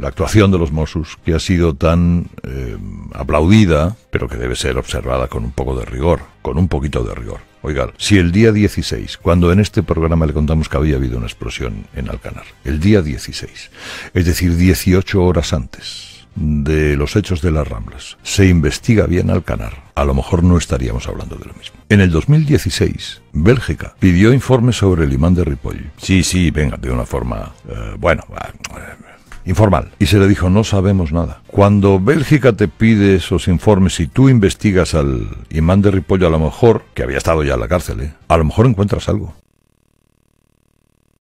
la actuación de los Mossos, que ha sido tan eh, aplaudida, pero que debe ser observada con un poco de rigor, con un poquito de rigor. Oiga, si el día 16, cuando en este programa le contamos que había habido una explosión en Alcanar, el día 16, es decir, 18 horas antes de los hechos de las Ramblas, se investiga bien Alcanar, a lo mejor no estaríamos hablando de lo mismo. En el 2016, Bélgica pidió informes sobre el imán de Ripoll. Sí, sí, venga, de una forma... Eh, bueno, informal. Y se le dijo, no sabemos nada. Cuando Bélgica te pide esos informes y tú investigas al imán de Ripollo, a lo mejor, que había estado ya en la cárcel, ¿eh? a lo mejor encuentras algo.